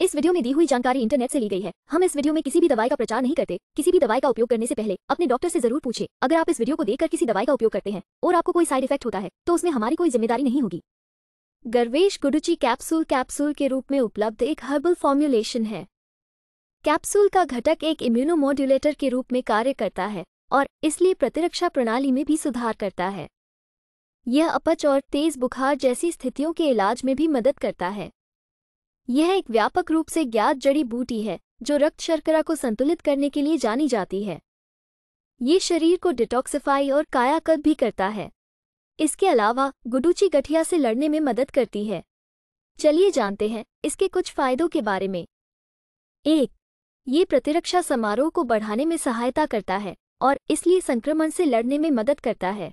इस वीडियो में दी हुई जानकारी इंटरनेट से ली गई है हम इस वीडियो में किसी भी दवाई का प्रचार नहीं करते किसी भी दवाई का उपयोग करने से पहले अपने डॉक्टर से जरूर पूछे अगर आप इस वीडियो को देखकर किसी दवाई का उपयोग करते हैं और आपको कोई साइड इफेक्ट होता है तो उसमें हमारी कोई जिम्मेदारी नहीं होगी गर्वेश गुडुची कैप्सूल कैप्सूल के रूप में उपलब्ध एक हर्बल फॉर्म्यूलेशन है कैप्सूल का घटक एक इम्यूनोमोड्यूलेटर के रूप में कार्य करता है और इसलिए प्रतिरक्षा प्रणाली में भी सुधार करता है यह अपच और तेज बुखार जैसी स्थितियों के इलाज में भी मदद करता है यह एक व्यापक रूप से ज्ञात जड़ी बूटी है जो रक्त शर्करा को संतुलित करने के लिए जानी जाती है ये शरीर को डिटॉक्सिफाई और कायाकल्प भी करता है इसके अलावा गुडूची गठिया से लड़ने में मदद करती है चलिए जानते हैं इसके कुछ फायदों के बारे में एक ये प्रतिरक्षा समारोह को बढ़ाने में सहायता करता है और इसलिए संक्रमण से लड़ने में मदद करता है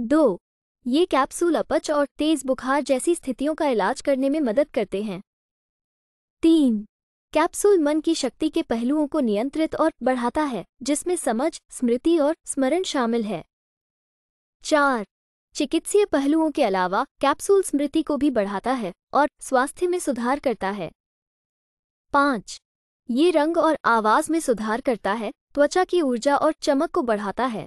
दो ये कैप्सूल अपच और तेज बुखार जैसी स्थितियों का इलाज करने में मदद करते हैं तीन कैप्सूल मन की शक्ति के पहलुओं को नियंत्रित और बढ़ाता है जिसमें समझ स्मृति और स्मरण शामिल है चार चिकित्सीय पहलुओं के अलावा कैप्सूल स्मृति को भी बढ़ाता है और स्वास्थ्य में सुधार करता है पाँच ये रंग और आवाज में सुधार करता है त्वचा की ऊर्जा और चमक को बढ़ाता है